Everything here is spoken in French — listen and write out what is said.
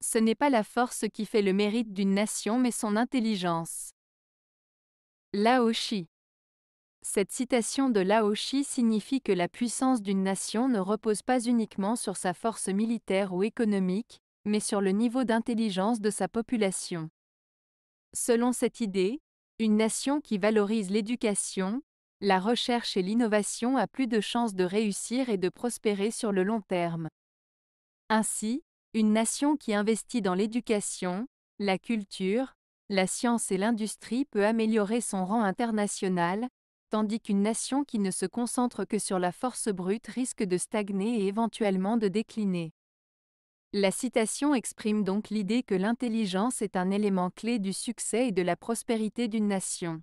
Ce n'est pas la force qui fait le mérite d'une nation mais son intelligence. Laoshi Cette citation de Laoshi signifie que la puissance d'une nation ne repose pas uniquement sur sa force militaire ou économique, mais sur le niveau d'intelligence de sa population. Selon cette idée, une nation qui valorise l'éducation, la recherche et l'innovation a plus de chances de réussir et de prospérer sur le long terme. Ainsi, une nation qui investit dans l'éducation, la culture, la science et l'industrie peut améliorer son rang international, tandis qu'une nation qui ne se concentre que sur la force brute risque de stagner et éventuellement de décliner. La citation exprime donc l'idée que l'intelligence est un élément clé du succès et de la prospérité d'une nation.